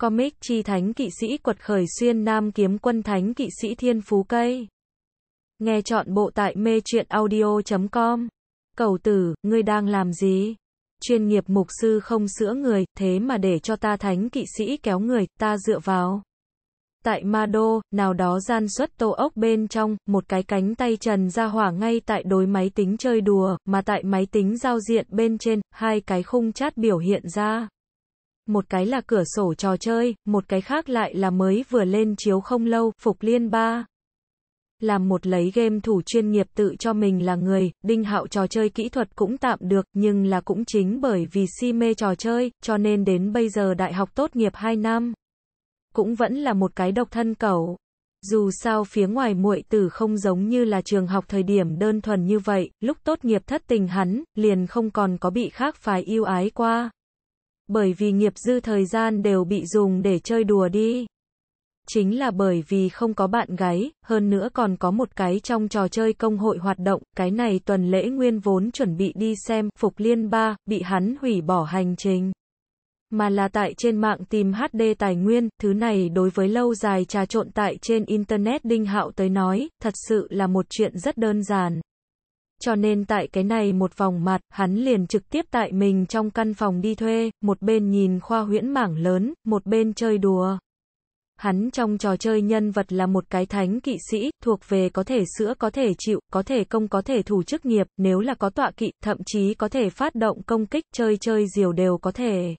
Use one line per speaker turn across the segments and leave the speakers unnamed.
Comic chi thánh kỵ sĩ quật khởi xuyên nam kiếm quân thánh kỵ sĩ thiên phú cây. Nghe chọn bộ tại mê truyện audio.com. Cầu tử, ngươi đang làm gì? Chuyên nghiệp mục sư không sữa người, thế mà để cho ta thánh kỵ sĩ kéo người, ta dựa vào. Tại ma đô, nào đó gian xuất tô ốc bên trong, một cái cánh tay trần ra hỏa ngay tại đối máy tính chơi đùa, mà tại máy tính giao diện bên trên, hai cái khung chat biểu hiện ra một cái là cửa sổ trò chơi, một cái khác lại là mới vừa lên chiếu không lâu, Phục Liên ba Làm một lấy game thủ chuyên nghiệp tự cho mình là người, Đinh Hạo trò chơi kỹ thuật cũng tạm được, nhưng là cũng chính bởi vì si mê trò chơi, cho nên đến bây giờ đại học tốt nghiệp 2 năm. Cũng vẫn là một cái độc thân cầu. Dù sao phía ngoài muội tử không giống như là trường học thời điểm đơn thuần như vậy, lúc tốt nghiệp thất tình hắn, liền không còn có bị khác phái yêu ái qua bởi vì nghiệp dư thời gian đều bị dùng để chơi đùa đi. Chính là bởi vì không có bạn gái, hơn nữa còn có một cái trong trò chơi công hội hoạt động, cái này tuần lễ nguyên vốn chuẩn bị đi xem, Phục Liên ba bị hắn hủy bỏ hành trình. Mà là tại trên mạng tìm HD tài nguyên, thứ này đối với lâu dài trà trộn tại trên Internet Đinh Hạo tới nói, thật sự là một chuyện rất đơn giản cho nên tại cái này một vòng mặt, hắn liền trực tiếp tại mình trong căn phòng đi thuê, một bên nhìn khoa huyễn mảng lớn, một bên chơi đùa. Hắn trong trò chơi nhân vật là một cái thánh kỵ sĩ, thuộc về có thể sữa có thể chịu, có thể công có thể thủ chức nghiệp, nếu là có tọa kỵ, thậm chí có thể phát động công kích, chơi chơi diều đều có thể.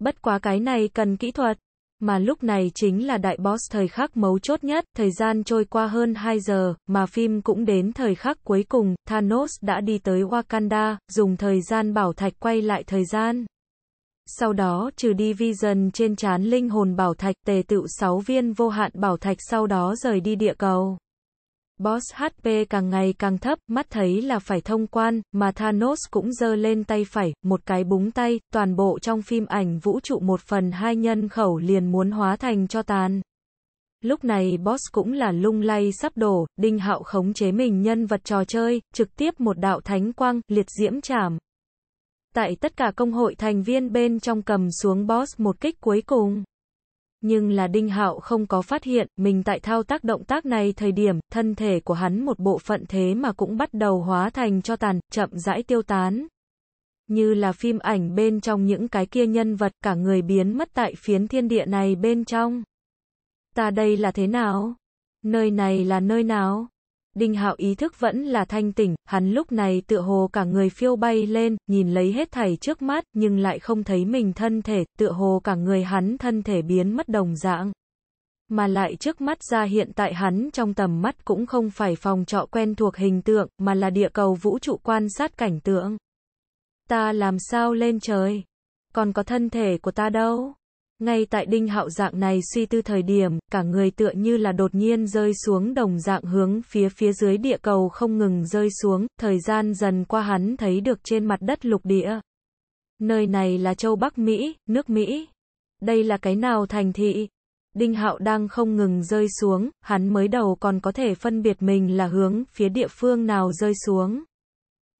Bất quá cái này cần kỹ thuật, mà lúc này chính là đại boss thời khắc mấu chốt nhất. Thời gian trôi qua hơn 2 giờ, mà phim cũng đến thời khắc cuối cùng, Thanos đã đi tới Wakanda, dùng thời gian bảo thạch quay lại thời gian. Sau đó trừ đi vision trên chán linh hồn bảo thạch tề tựu 6 viên vô hạn bảo thạch sau đó rời đi địa cầu. Boss HP càng ngày càng thấp, mắt thấy là phải thông quan, mà Thanos cũng giơ lên tay phải, một cái búng tay, toàn bộ trong phim ảnh vũ trụ một phần hai nhân khẩu liền muốn hóa thành cho tàn. Lúc này boss cũng là lung lay sắp đổ, đinh hạo khống chế mình nhân vật trò chơi, trực tiếp một đạo thánh quang, liệt diễm chảm. Tại tất cả công hội thành viên bên trong cầm xuống boss một kích cuối cùng nhưng là Đinh Hạo không có phát hiện, mình tại thao tác động tác này thời điểm, thân thể của hắn một bộ phận thế mà cũng bắt đầu hóa thành cho tàn, chậm rãi tiêu tán. Như là phim ảnh bên trong những cái kia nhân vật, cả người biến mất tại phiến thiên địa này bên trong. Ta đây là thế nào? Nơi này là nơi nào? Đinh Hạo ý thức vẫn là thanh tỉnh, hắn lúc này tựa hồ cả người phiêu bay lên, nhìn lấy hết thảy trước mắt, nhưng lại không thấy mình thân thể, tựa hồ cả người hắn thân thể biến mất đồng dạng. Mà lại trước mắt ra hiện tại hắn trong tầm mắt cũng không phải phòng trọ quen thuộc hình tượng, mà là địa cầu vũ trụ quan sát cảnh tượng. Ta làm sao lên trời? Còn có thân thể của ta đâu? Ngay tại đinh hạo dạng này suy tư thời điểm, cả người tựa như là đột nhiên rơi xuống đồng dạng hướng phía phía dưới địa cầu không ngừng rơi xuống, thời gian dần qua hắn thấy được trên mặt đất lục địa. Nơi này là châu Bắc Mỹ, nước Mỹ. Đây là cái nào thành thị? Đinh hạo đang không ngừng rơi xuống, hắn mới đầu còn có thể phân biệt mình là hướng phía địa phương nào rơi xuống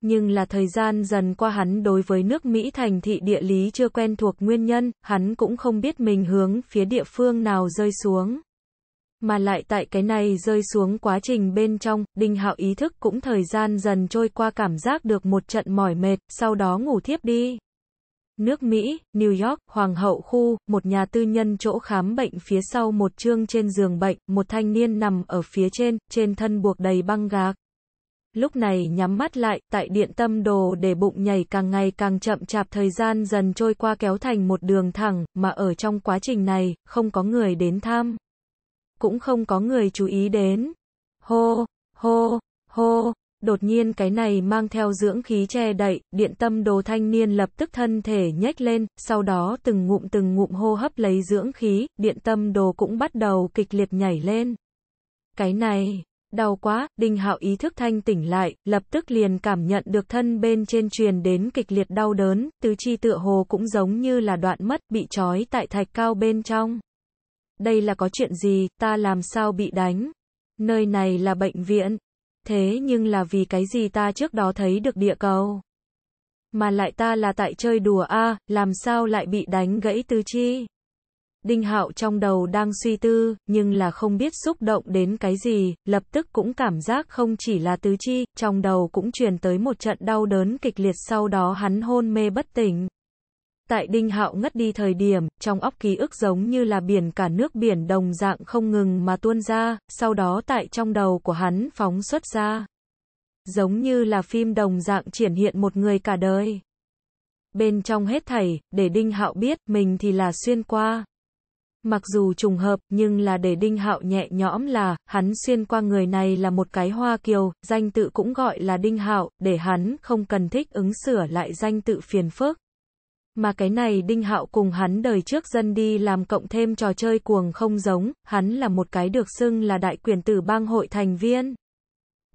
nhưng là thời gian dần qua hắn đối với nước Mỹ thành thị địa lý chưa quen thuộc nguyên nhân, hắn cũng không biết mình hướng phía địa phương nào rơi xuống. Mà lại tại cái này rơi xuống quá trình bên trong, Đinh Hạo ý thức cũng thời gian dần trôi qua cảm giác được một trận mỏi mệt, sau đó ngủ thiếp đi. Nước Mỹ, New York, Hoàng hậu khu, một nhà tư nhân chỗ khám bệnh phía sau một chương trên giường bệnh, một thanh niên nằm ở phía trên, trên thân buộc đầy băng gạc lúc này nhắm mắt lại, tại điện tâm đồ để bụng nhảy càng ngày càng chậm chạp thời gian dần trôi qua kéo thành một đường thẳng, mà ở trong quá trình này, không có người đến thăm. Cũng không có người chú ý đến. Hô, hô, hô, đột nhiên cái này mang theo dưỡng khí che đậy, điện tâm đồ thanh niên lập tức thân thể nhếch lên, sau đó từng ngụm từng ngụm hô hấp lấy dưỡng khí, điện tâm đồ cũng bắt đầu kịch liệt nhảy lên. Cái này... Đau quá, Đinh Hạo ý thức thanh tỉnh lại, lập tức liền cảm nhận được thân bên trên truyền đến kịch liệt đau đớn, tứ chi tựa hồ cũng giống như là đoạn mất, bị trói tại thạch cao bên trong. Đây là có chuyện gì, ta làm sao bị đánh? Nơi này là bệnh viện. Thế nhưng là vì cái gì ta trước đó thấy được địa cầu? Mà lại ta là tại chơi đùa a, làm sao lại bị đánh gãy tứ chi? Đinh Hạo trong đầu đang suy tư, nhưng là không biết xúc động đến cái gì, lập tức cũng cảm giác không chỉ là tứ chi, trong đầu cũng truyền tới một trận đau đớn kịch liệt sau đó hắn hôn mê bất tỉnh. Tại Đinh Hạo ngất đi thời điểm, trong óc ký ức giống như là biển cả nước biển đồng dạng không ngừng mà tuôn ra, sau đó tại trong đầu của hắn phóng xuất ra. Giống như là phim đồng dạng triển hiện một người cả đời. Bên trong hết thảy, để Đinh Hạo biết, mình thì là xuyên qua, Mặc dù trùng hợp, nhưng là để Đinh Hạo nhẹ nhõm là, hắn xuyên qua người này là một cái hoa kiều, danh tự cũng gọi là Đinh Hạo, để hắn không cần thích ứng sửa lại danh tự phiền phức. Mà cái này Đinh Hạo cùng hắn đời trước dân đi làm cộng thêm trò chơi cuồng không giống, hắn là một cái được xưng là đại quyền tử bang hội thành viên.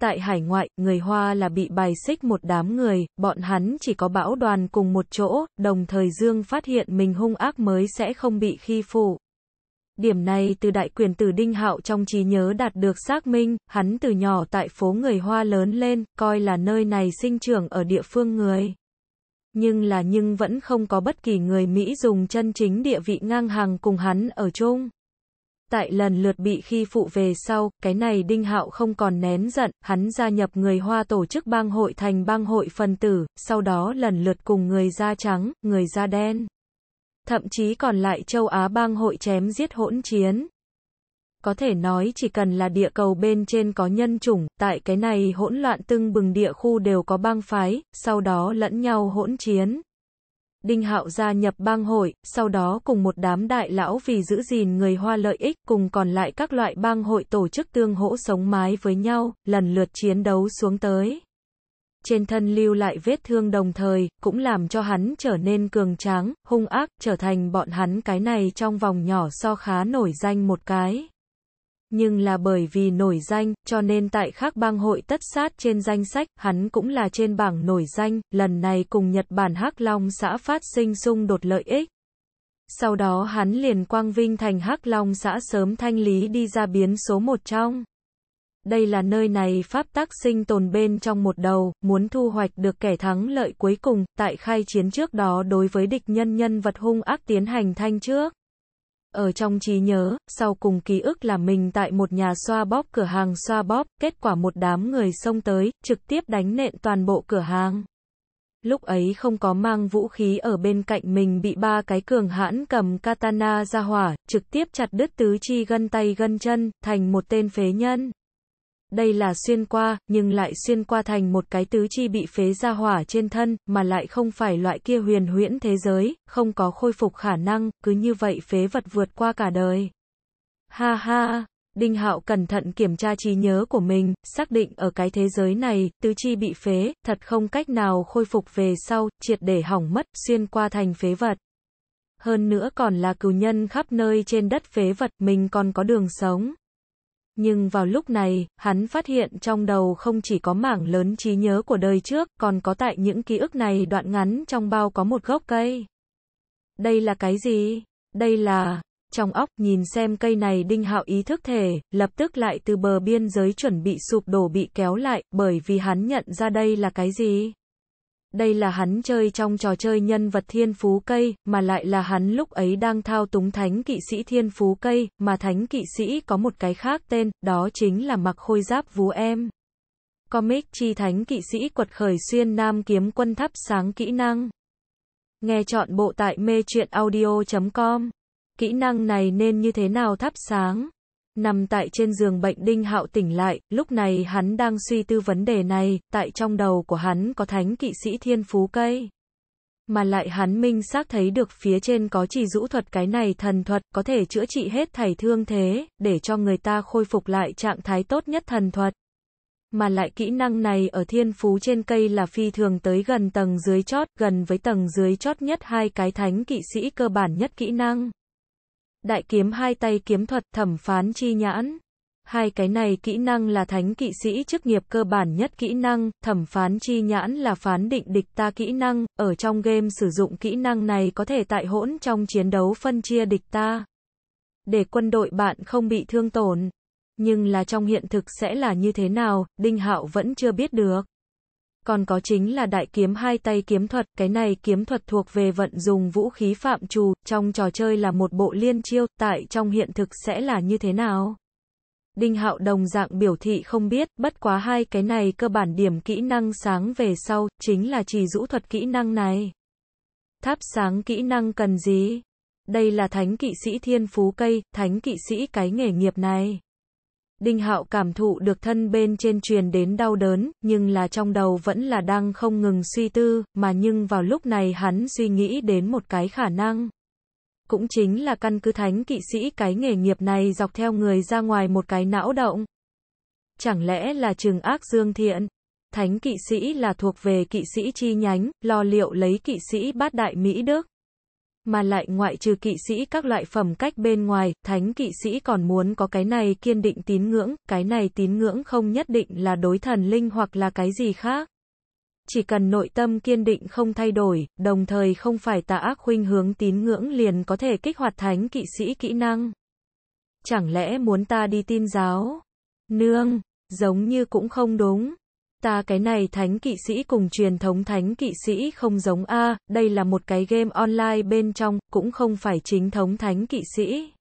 Tại hải ngoại, người Hoa là bị bài xích một đám người, bọn hắn chỉ có bão đoàn cùng một chỗ, đồng thời Dương phát hiện mình hung ác mới sẽ không bị khi phụ. Điểm này từ đại quyền tử Đinh Hạo trong trí nhớ đạt được xác minh, hắn từ nhỏ tại phố người Hoa lớn lên, coi là nơi này sinh trưởng ở địa phương người. Nhưng là nhưng vẫn không có bất kỳ người Mỹ dùng chân chính địa vị ngang hàng cùng hắn ở chung. Tại lần lượt bị khi phụ về sau, cái này Đinh Hạo không còn nén giận, hắn gia nhập người Hoa tổ chức bang hội thành bang hội phần tử, sau đó lần lượt cùng người da trắng, người da đen thậm chí còn lại châu Á bang hội chém giết hỗn chiến. Có thể nói chỉ cần là địa cầu bên trên có nhân chủng, tại cái này hỗn loạn tưng bừng địa khu đều có bang phái, sau đó lẫn nhau hỗn chiến. Đinh Hạo gia nhập bang hội, sau đó cùng một đám đại lão vì giữ gìn người hoa lợi ích cùng còn lại các loại bang hội tổ chức tương hỗ sống mái với nhau, lần lượt chiến đấu xuống tới trên thân lưu lại vết thương đồng thời, cũng làm cho hắn trở nên cường tráng, hung ác, trở thành bọn hắn cái này trong vòng nhỏ so khá nổi danh một cái. Nhưng là bởi vì nổi danh, cho nên tại khác bang hội tất sát trên danh sách, hắn cũng là trên bảng nổi danh, lần này cùng Nhật Bản Hắc Long xã phát sinh xung đột lợi ích. Sau đó hắn liền quang vinh thành Hắc Long xã sớm thanh lý đi ra biến số một trong đây là nơi này pháp tác sinh tồn bên trong một đầu, muốn thu hoạch được kẻ thắng lợi cuối cùng, tại khai chiến trước đó đối với địch nhân nhân vật hung ác tiến hành thanh trước. Ở trong trí nhớ, sau cùng ký ức là mình tại một nhà xoa bóp cửa hàng xoa bóp, kết quả một đám người xông tới, trực tiếp đánh nện toàn bộ cửa hàng. Lúc ấy không có mang vũ khí ở bên cạnh mình bị ba cái cường hãn cầm katana ra hỏa, trực tiếp chặt đứt tứ chi gân tay gân chân, thành một tên phế nhân. Đây là xuyên qua, nhưng lại xuyên qua thành một cái tứ chi bị phế ra hỏa trên thân, mà lại không phải loại kia huyền huyễn thế giới, không có khôi phục khả năng, cứ như vậy phế vật vượt qua cả đời. Ha ha, Đinh Hạo cẩn thận kiểm tra trí nhớ của mình, xác định ở cái thế giới này, tứ chi bị phế, thật không cách nào khôi phục về sau, triệt để hỏng mất, xuyên qua thành phế vật. Hơn nữa còn là cừu nhân khắp nơi trên đất phế vật, mình còn có đường sống. Nhưng vào lúc này, hắn phát hiện trong đầu không chỉ có mảng lớn trí nhớ của đời trước, còn có tại những ký ức này đoạn ngắn trong bao có một gốc cây. Đây là cái gì? Đây là... Trong óc, nhìn xem cây này đinh hạo ý thức thể, lập tức lại từ bờ biên giới chuẩn bị sụp đổ bị kéo lại, bởi vì hắn nhận ra đây là cái gì? đây là hắn chơi trong trò chơi nhân vật thiên phú cây, mà lại là hắn lúc ấy đang thao túng thánh kỵ sĩ thiên phú cây, mà thánh kỵ sĩ có một cái khác tên, đó chính là mặc khôi giáp vú em. Comic chi thánh kỵ sĩ quật khởi xuyên nam kiếm quân thắp sáng kỹ năng. Nghe chọn bộ tại mê chuyện audio.com. Kỹ năng này nên như thế nào thắp sáng? Nằm tại trên giường bệnh Đinh Hạo tỉnh lại, lúc này hắn đang suy tư vấn đề này, tại trong đầu của hắn có thánh kỵ sĩ thiên phú cây. Mà lại hắn minh xác thấy được phía trên có chỉ rũ thuật cái này thần thuật có thể chữa trị hết thảy thương thế, để cho người ta khôi phục lại trạng thái tốt nhất thần thuật. Mà lại kỹ năng này ở thiên phú trên cây là phi thường tới gần tầng dưới chót, gần với tầng dưới chót nhất hai cái thánh kỵ sĩ cơ bản nhất kỹ năng đại kiếm hai tay kiếm thuật, thẩm phán chi nhãn. Hai cái này kỹ năng là thánh kỵ sĩ chức nghiệp cơ bản nhất kỹ năng, thẩm phán chi nhãn là phán định địch ta kỹ năng, ở trong game sử dụng kỹ năng này có thể tại hỗn trong chiến đấu phân chia địch ta. Để quân đội bạn không bị thương tổn. Nhưng là trong hiện thực sẽ là như thế nào, Đinh Hạo vẫn chưa biết được còn có chính là đại kiếm hai tay kiếm thuật, cái này kiếm thuật thuộc về vận dùng vũ khí phạm trù, trong trò chơi là một bộ liên chiêu, tại trong hiện thực sẽ là như thế nào? Đinh Hạo đồng dạng biểu thị không biết, bất quá hai cái này cơ bản điểm kỹ năng sáng về sau, chính là chỉ rũ thuật kỹ năng này. Tháp sáng kỹ năng cần gì? Đây là thánh kỵ sĩ thiên phú cây, thánh kỵ sĩ cái nghề nghiệp này. Đinh Hạo cảm thụ được thân bên trên truyền đến đau đớn, nhưng là trong đầu vẫn là đang không ngừng suy tư, mà nhưng vào lúc này hắn suy nghĩ đến một cái khả năng. Cũng chính là căn cứ thánh kỵ sĩ cái nghề nghiệp này dọc theo người ra ngoài một cái não động. Chẳng lẽ là trường ác dương thiện? Thánh kỵ sĩ là thuộc về kỵ sĩ chi nhánh, lo liệu lấy kỵ sĩ bát đại Mỹ Đức mà lại ngoại trừ kỵ sĩ các loại phẩm cách bên ngoài, thánh kỵ sĩ còn muốn có cái này kiên định tín ngưỡng, cái này tín ngưỡng không nhất định là đối thần linh hoặc là cái gì khác. Chỉ cần nội tâm kiên định không thay đổi, đồng thời không phải tà ác khuynh hướng tín ngưỡng liền có thể kích hoạt thánh kỵ sĩ kỹ năng. Chẳng lẽ muốn ta đi tin giáo? Nương, giống như cũng không đúng. Ta cái này thánh kỵ sĩ cùng truyền thống thánh kỵ sĩ không giống a, à, đây là một cái game online bên trong, cũng không phải chính thống thánh kỵ sĩ.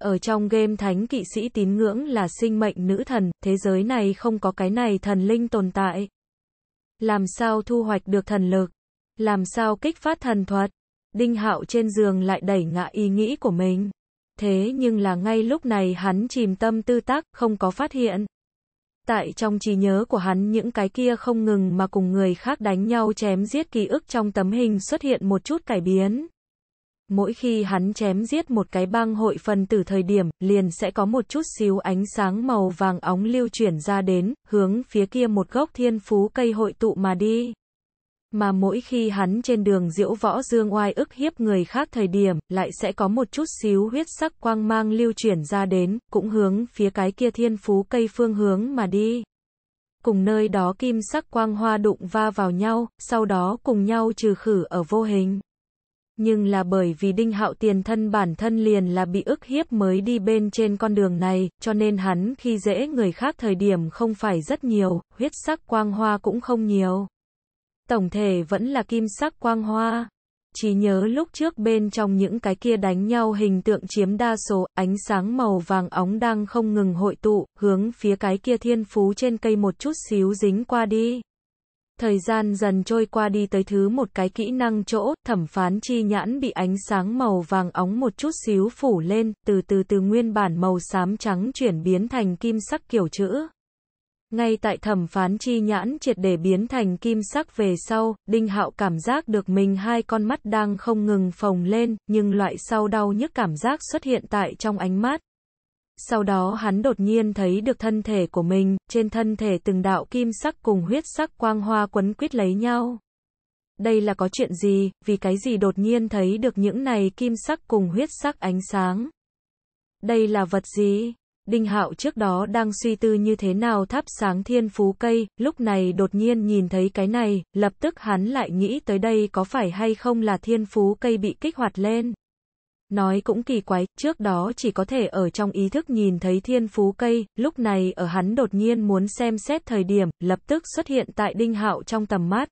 Ở trong game thánh kỵ sĩ tín ngưỡng là sinh mệnh nữ thần, thế giới này không có cái này thần linh tồn tại. Làm sao thu hoạch được thần lực? Làm sao kích phát thần thuật? Đinh Hạo trên giường lại đẩy ngã ý nghĩ của mình. Thế nhưng là ngay lúc này hắn chìm tâm tư tác, không có phát hiện tại trong trí nhớ của hắn những cái kia không ngừng mà cùng người khác đánh nhau chém giết ký ức trong tấm hình xuất hiện một chút cải biến. Mỗi khi hắn chém giết một cái băng hội phần tử thời điểm, liền sẽ có một chút xíu ánh sáng màu vàng óng lưu chuyển ra đến, hướng phía kia một gốc thiên phú cây hội tụ mà đi. Mà mỗi khi hắn trên đường diễu võ dương oai ức hiếp người khác thời điểm, lại sẽ có một chút xíu huyết sắc quang mang lưu chuyển ra đến, cũng hướng phía cái kia thiên phú cây phương hướng mà đi. Cùng nơi đó kim sắc quang hoa đụng va vào nhau, sau đó cùng nhau trừ khử ở vô hình. Nhưng là bởi vì Đinh Hạo tiền thân bản thân liền là bị ức hiếp mới đi bên trên con đường này, cho nên hắn khi dễ người khác thời điểm không phải rất nhiều, huyết sắc quang hoa cũng không nhiều. Tổng thể vẫn là kim sắc quang hoa. Chỉ nhớ lúc trước bên trong những cái kia đánh nhau hình tượng chiếm đa số, ánh sáng màu vàng óng đang không ngừng hội tụ, hướng phía cái kia thiên phú trên cây một chút xíu dính qua đi. Thời gian dần trôi qua đi tới thứ một cái kỹ năng chỗ, thẩm phán chi nhãn bị ánh sáng màu vàng óng một chút xíu phủ lên, từ từ từ nguyên bản màu xám trắng chuyển biến thành kim sắc kiểu chữ. Ngay tại thẩm phán chi nhãn triệt để biến thành kim sắc về sau, Đinh Hạo cảm giác được mình hai con mắt đang không ngừng phồng lên, nhưng loại sau đau nhức cảm giác xuất hiện tại trong ánh mắt. Sau đó hắn đột nhiên thấy được thân thể của mình, trên thân thể từng đạo kim sắc cùng huyết sắc quang hoa quấn quýt lấy nhau. Đây là có chuyện gì, vì cái gì đột nhiên thấy được những này kim sắc cùng huyết sắc ánh sáng? Đây là vật gì? Đinh Hạo trước đó đang suy tư như thế nào thắp sáng thiên phú cây, lúc này đột nhiên nhìn thấy cái này, lập tức hắn lại nghĩ tới đây có phải hay không là thiên phú cây bị kích hoạt lên. Nói cũng kỳ quái, trước đó chỉ có thể ở trong ý thức nhìn thấy thiên phú cây, lúc này ở hắn đột nhiên muốn xem xét thời điểm, lập tức xuất hiện tại Đinh Hạo trong tầm mắt,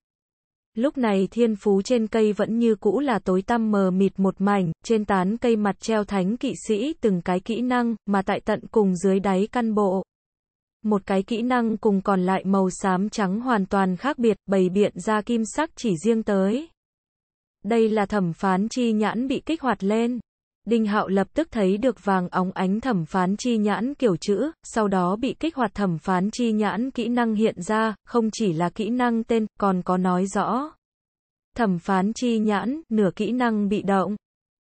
Lúc này thiên phú trên cây vẫn như cũ là tối tăm mờ mịt một mảnh, trên tán cây mặt treo thánh kỵ sĩ từng cái kỹ năng, mà tại tận cùng dưới đáy căn bộ. Một cái kỹ năng cùng còn lại màu xám trắng hoàn toàn khác biệt, bày biện ra kim sắc chỉ riêng tới. Đây là thẩm phán chi nhãn bị kích hoạt lên. Đinh Hạo lập tức thấy được vàng óng ánh thẩm phán chi nhãn kiểu chữ, sau đó bị kích hoạt thẩm phán chi nhãn kỹ năng hiện ra, không chỉ là kỹ năng tên, còn có nói rõ. Thẩm phán chi nhãn, nửa kỹ năng bị động.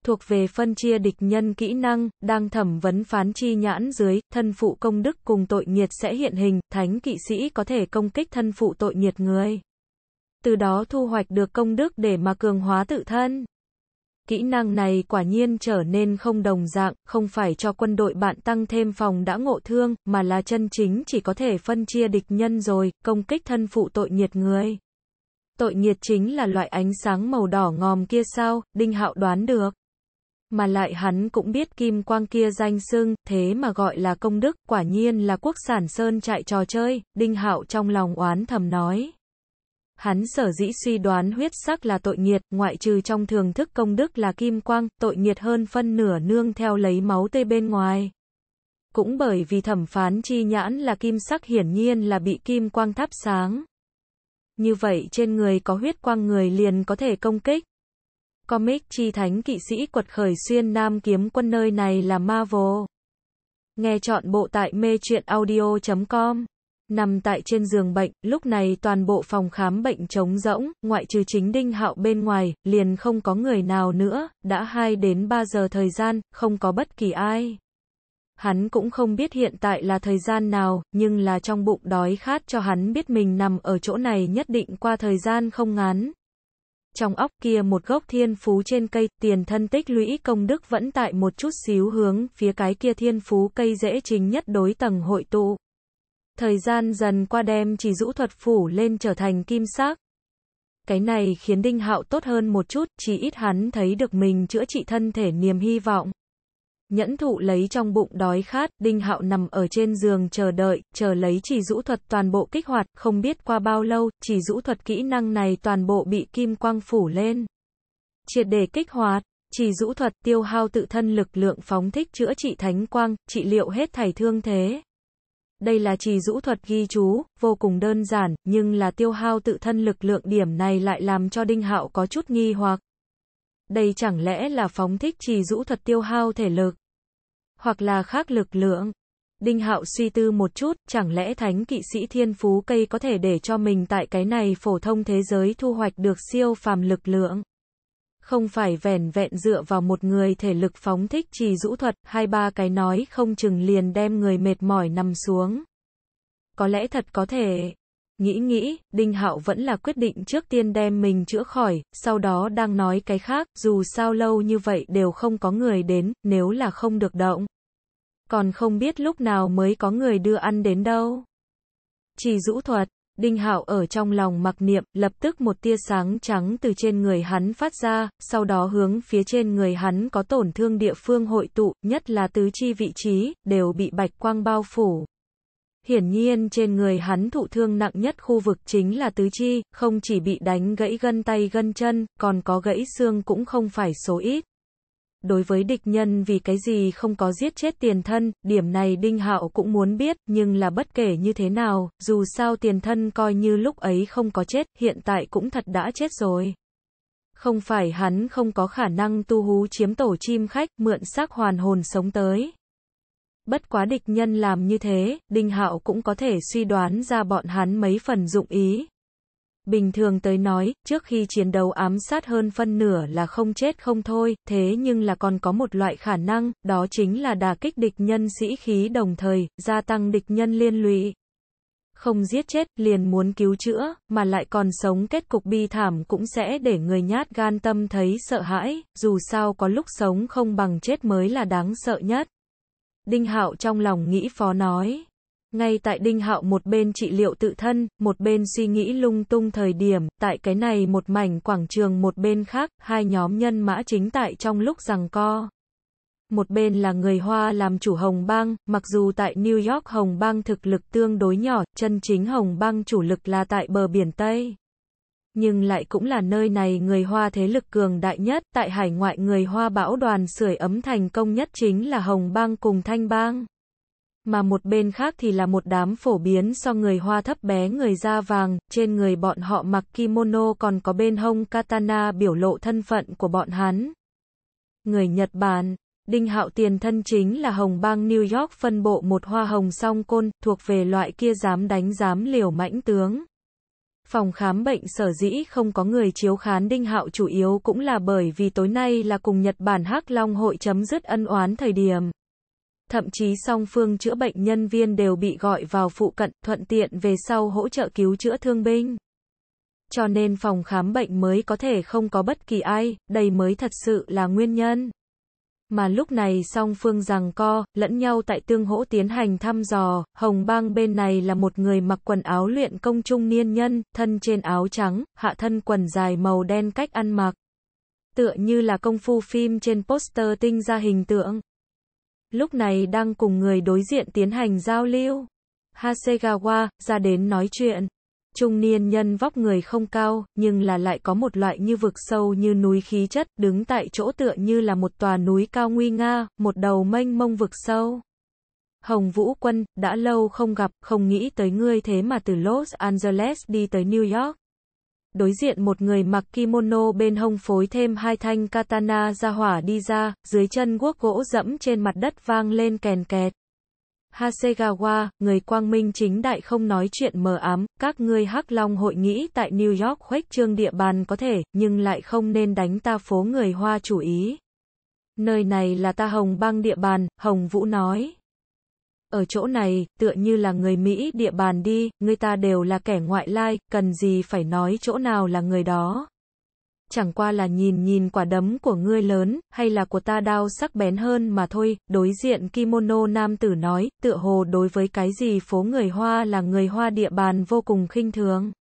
Thuộc về phân chia địch nhân kỹ năng, đang thẩm vấn phán chi nhãn dưới, thân phụ công đức cùng tội nghiệt sẽ hiện hình, thánh kỵ sĩ có thể công kích thân phụ tội nghiệt người. Từ đó thu hoạch được công đức để mà cường hóa tự thân. Kỹ năng này quả nhiên trở nên không đồng dạng, không phải cho quân đội bạn tăng thêm phòng đã ngộ thương, mà là chân chính chỉ có thể phân chia địch nhân rồi, công kích thân phụ tội nhiệt người. Tội nhiệt chính là loại ánh sáng màu đỏ ngòm kia sao, Đinh Hạo đoán được. Mà lại hắn cũng biết kim quang kia danh xưng, thế mà gọi là công đức, quả nhiên là quốc sản sơn trại trò chơi, Đinh Hạo trong lòng oán thầm nói. Hắn sở dĩ suy đoán huyết sắc là tội nghiệt, ngoại trừ trong thường thức công đức là kim quang, tội nghiệt hơn phân nửa nương theo lấy máu tê bên ngoài. Cũng bởi vì thẩm phán chi nhãn là kim sắc hiển nhiên là bị kim quang thắp sáng. Như vậy trên người có huyết quang người liền có thể công kích. Comic chi thánh kỵ sĩ quật khởi xuyên nam kiếm quân nơi này là Marvel. Nghe chọn bộ tại mê truyện audio.com Nằm tại trên giường bệnh, lúc này toàn bộ phòng khám bệnh trống rỗng, ngoại trừ chính Đinh Hạo bên ngoài, liền không có người nào nữa, đã 2 đến 3 giờ thời gian, không có bất kỳ ai. Hắn cũng không biết hiện tại là thời gian nào, nhưng là trong bụng đói khát cho hắn biết mình nằm ở chỗ này nhất định qua thời gian không ngắn. Trong óc kia một gốc thiên phú trên cây, tiền thân tích lũy công đức vẫn tại một chút xíu hướng, phía cái kia thiên phú cây dễ chính nhất đối tầng hội tụ. Thời gian dần qua đem chỉ rũ thuật phủ lên trở thành kim sắc. Cái này khiến Đinh Hạo tốt hơn một chút, chỉ ít hắn thấy được mình chữa trị thân thể niềm hy vọng. Nhẫn thụ lấy trong bụng đói khát, Đinh Hạo nằm ở trên giường chờ đợi, chờ lấy chỉ rũ thuật toàn bộ kích hoạt, không biết qua bao lâu, chỉ rũ thuật kỹ năng này toàn bộ bị kim quang phủ lên. Triệt để kích hoạt, chỉ rũ thuật tiêu hao tự thân lực lượng phóng thích chữa trị thánh quang, trị liệu hết thảy thương thế. Đây là trì rũ thuật ghi chú, vô cùng đơn giản, nhưng là tiêu hao tự thân lực lượng điểm này lại làm cho Đinh Hạo có chút nghi hoặc. Đây chẳng lẽ là phóng thích trì rũ thuật tiêu hao thể lực, hoặc là khác lực lượng. Đinh Hạo suy tư một chút, chẳng lẽ thánh kỵ sĩ thiên phú cây có thể để cho mình tại cái này phổ thông thế giới thu hoạch được siêu phàm lực lượng không phải vẻn vẹn dựa vào một người thể lực phóng thích trì rũ thuật, hai ba cái nói không chừng liền đem người mệt mỏi nằm xuống. Có lẽ thật có thể. Nghĩ nghĩ, Đinh Hạo vẫn là quyết định trước tiên đem mình chữa khỏi, sau đó đang nói cái khác, dù sao lâu như vậy đều không có người đến, nếu là không được động. Còn không biết lúc nào mới có người đưa ăn đến đâu. Chỉ rũ thuật, Đinh Hạo ở trong lòng mặc niệm, lập tức một tia sáng trắng từ trên người hắn phát ra, sau đó hướng phía trên người hắn có tổn thương địa phương hội tụ, nhất là tứ chi vị trí, đều bị bạch quang bao phủ. Hiển nhiên trên người hắn thụ thương nặng nhất khu vực chính là tứ chi, không chỉ bị đánh gãy gân tay gân chân, còn có gãy xương cũng không phải số ít đối với địch nhân vì cái gì không có giết chết tiền thân, điểm này Đinh Hạo cũng muốn biết, nhưng là bất kể như thế nào, dù sao tiền thân coi như lúc ấy không có chết, hiện tại cũng thật đã chết rồi. Không phải hắn không có khả năng tu hú chiếm tổ chim khách, mượn xác hoàn hồn sống tới. Bất quá địch nhân làm như thế, Đinh Hạo cũng có thể suy đoán ra bọn hắn mấy phần dụng ý, Bình thường tới nói, trước khi chiến đấu ám sát hơn phân nửa là không chết không thôi, thế nhưng là còn có một loại khả năng, đó chính là đà kích địch nhân sĩ khí đồng thời, gia tăng địch nhân liên lụy. Không giết chết, liền muốn cứu chữa, mà lại còn sống kết cục bi thảm cũng sẽ để người nhát gan tâm thấy sợ hãi, dù sao có lúc sống không bằng chết mới là đáng sợ nhất. Đinh Hạo trong lòng nghĩ phó nói. Ngay tại Đinh Hạo một bên trị liệu tự thân, một bên suy nghĩ lung tung thời điểm, tại cái này một mảnh quảng trường một bên khác, hai nhóm nhân mã chính tại trong lúc rằng co. Một bên là người Hoa làm chủ Hồng Bang, mặc dù tại New York Hồng Bang thực lực tương đối nhỏ, chân chính Hồng Bang chủ lực là tại bờ biển Tây. Nhưng lại cũng là nơi này người Hoa thế lực cường đại nhất, tại hải ngoại người Hoa bão đoàn sưởi ấm thành công nhất chính là Hồng Bang cùng Thanh Bang mà một bên khác thì là một đám phổ biến so người hoa thấp bé người da vàng, trên người bọn họ mặc kimono còn có bên hông katana biểu lộ thân phận của bọn hắn. Người Nhật Bản, Đinh Hạo Tiền thân chính là hồng bang New York phân bộ một hoa hồng song côn, thuộc về loại kia dám đánh dám liều mãnh tướng. Phòng khám bệnh sở dĩ không có người chiếu khán Đinh Hạo chủ yếu cũng là bởi vì tối nay là cùng Nhật Bản Hắc Long hội chấm dứt ân oán thời điểm thậm chí song phương chữa bệnh nhân viên đều bị gọi vào phụ cận, thuận tiện về sau hỗ trợ cứu chữa thương binh. Cho nên phòng khám bệnh mới có thể không có bất kỳ ai, đây mới thật sự là nguyên nhân. Mà lúc này song phương rằng co, lẫn nhau tại tương hỗ tiến hành thăm dò, hồng bang bên này là một người mặc quần áo luyện công trung niên nhân, thân trên áo trắng, hạ thân quần dài màu đen cách ăn mặc. Tựa như là công phu phim trên poster tinh ra hình tượng lúc này đang cùng người đối diện tiến hành giao lưu. Hasegawa, ra đến nói chuyện. Trung niên nhân vóc người không cao, nhưng là lại có một loại như vực sâu như núi khí chất, đứng tại chỗ tựa như là một tòa núi cao nguy nga, một đầu mênh mông vực sâu. Hồng Vũ Quân, đã lâu không gặp, không nghĩ tới ngươi thế mà từ Los Angeles đi tới New York đối diện một người mặc kimono bên hông phối thêm hai thanh katana ra hỏa đi ra, dưới chân guốc gỗ dẫm trên mặt đất vang lên kèn kẹt. Hasegawa, người quang minh chính đại không nói chuyện mờ ám, các ngươi hắc long hội nghĩ tại New York khuếch trương địa bàn có thể, nhưng lại không nên đánh ta phố người Hoa chủ ý. Nơi này là ta hồng băng địa bàn, Hồng Vũ nói ở chỗ này, tựa như là người Mỹ địa bàn đi, người ta đều là kẻ ngoại lai, cần gì phải nói chỗ nào là người đó. Chẳng qua là nhìn nhìn quả đấm của ngươi lớn, hay là của ta đao sắc bén hơn mà thôi, đối diện kimono nam tử nói, tựa hồ đối với cái gì phố người Hoa là người Hoa địa bàn vô cùng khinh thường.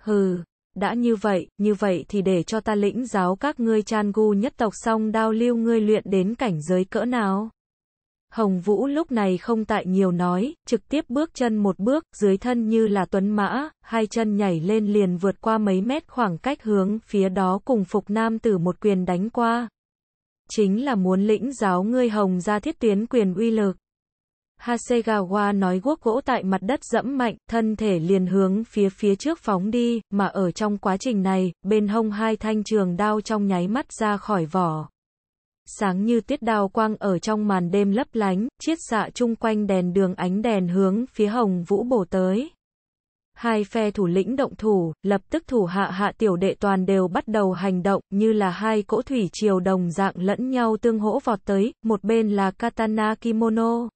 Hừ, đã như vậy, như vậy thì để cho ta lĩnh giáo các ngươi chan gu nhất tộc xong đao lưu ngươi luyện đến cảnh giới cỡ nào. Hồng Vũ lúc này không tại nhiều nói, trực tiếp bước chân một bước, dưới thân như là tuấn mã, hai chân nhảy lên liền vượt qua mấy mét khoảng cách hướng phía đó cùng Phục Nam Tử một quyền đánh qua. Chính là muốn lĩnh giáo ngươi Hồng ra thiết tuyến quyền uy lực. Hasegawa nói guốc gỗ tại mặt đất dẫm mạnh, thân thể liền hướng phía phía trước phóng đi, mà ở trong quá trình này, bên hông hai thanh trường đao trong nháy mắt ra khỏi vỏ sáng như tiết đào quang ở trong màn đêm lấp lánh, chiết xạ chung quanh đèn đường ánh đèn hướng phía hồng vũ bổ tới. Hai phe thủ lĩnh động thủ, lập tức thủ hạ hạ tiểu đệ toàn đều bắt đầu hành động, như là hai cỗ thủy triều đồng dạng lẫn nhau tương hỗ vọt tới, một bên là katana kimono,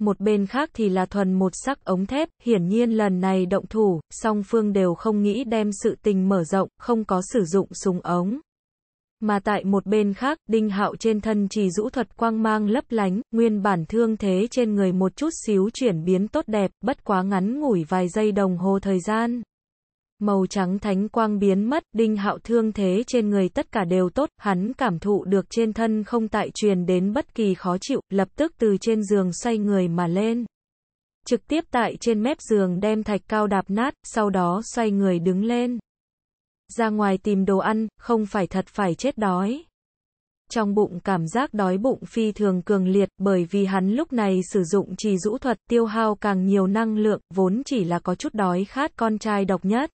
một bên khác thì là thuần một sắc ống thép, hiển nhiên lần này động thủ, song phương đều không nghĩ đem sự tình mở rộng, không có sử dụng súng ống. Mà tại một bên khác, Đinh Hạo trên thân chỉ rũ thuật quang mang lấp lánh, nguyên bản thương thế trên người một chút xíu chuyển biến tốt đẹp, bất quá ngắn ngủi vài giây đồng hồ thời gian. Màu trắng thánh quang biến mất, Đinh Hạo thương thế trên người tất cả đều tốt, hắn cảm thụ được trên thân không tại truyền đến bất kỳ khó chịu, lập tức từ trên giường xoay người mà lên. Trực tiếp tại trên mép giường đem thạch cao đạp nát, sau đó xoay người đứng lên ra ngoài tìm đồ ăn, không phải thật phải chết đói. Trong bụng cảm giác đói bụng phi thường cường liệt bởi vì hắn lúc này sử dụng trì rũ thuật tiêu hao càng nhiều năng lượng, vốn chỉ là có chút đói khát con trai độc nhất.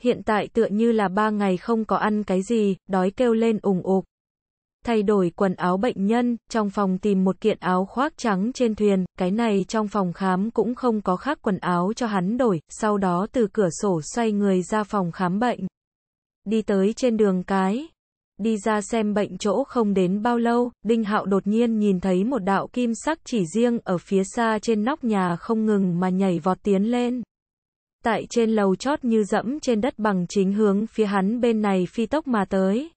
Hiện tại tựa như là ba ngày không có ăn cái gì, đói kêu lên ủng ục. Thay đổi quần áo bệnh nhân, trong phòng tìm một kiện áo khoác trắng trên thuyền, cái này trong phòng khám cũng không có khác quần áo cho hắn đổi, sau đó từ cửa sổ xoay người ra phòng khám bệnh đi tới trên đường cái. Đi ra xem bệnh chỗ không đến bao lâu, Đinh Hạo đột nhiên nhìn thấy một đạo kim sắc chỉ riêng ở phía xa trên nóc nhà không ngừng mà nhảy vọt tiến lên. Tại trên lầu chót như dẫm trên đất bằng chính hướng phía hắn bên này phi tốc mà tới.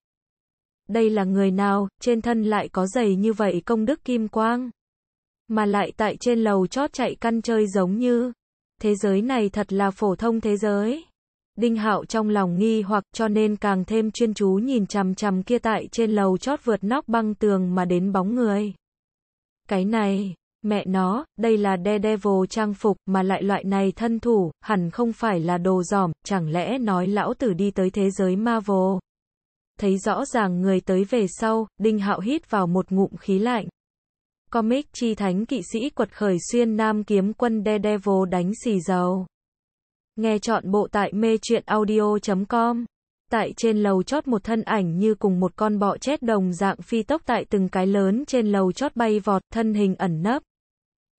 Đây là người nào, trên thân lại có giày như vậy công đức kim quang. Mà lại tại trên lầu chót chạy căn chơi giống như, thế giới này thật là phổ thông thế giới. Đinh Hạo trong lòng nghi hoặc cho nên càng thêm chuyên chú nhìn chằm chằm kia tại trên lầu chót vượt nóc băng tường mà đến bóng người. Cái này, mẹ nó, đây là đe devil trang phục mà lại loại này thân thủ, hẳn không phải là đồ giỏm, chẳng lẽ nói lão tử đi tới thế giới Marvel. Thấy rõ ràng người tới về sau, Đinh Hạo hít vào một ngụm khí lạnh. Comic chi thánh kỵ sĩ quật khởi xuyên nam kiếm quân đe devil đánh xì dầu. Nghe chọn bộ tại mê truyện audio.com. Tại trên lầu chót một thân ảnh như cùng một con bọ chét đồng dạng phi tốc tại từng cái lớn trên lầu chót bay vọt, thân hình ẩn nấp.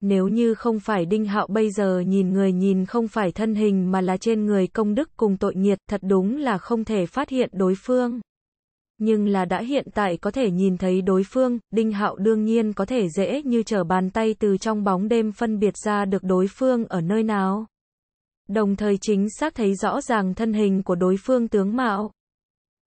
Nếu như không phải Đinh Hạo bây giờ nhìn người nhìn không phải thân hình mà là trên người công đức cùng tội nghiệt, thật đúng là không thể phát hiện đối phương. Nhưng là đã hiện tại có thể nhìn thấy đối phương, Đinh Hạo đương nhiên có thể dễ như trở bàn tay từ trong bóng đêm phân biệt ra được đối phương ở nơi nào đồng thời chính xác thấy rõ ràng thân hình của đối phương tướng mạo.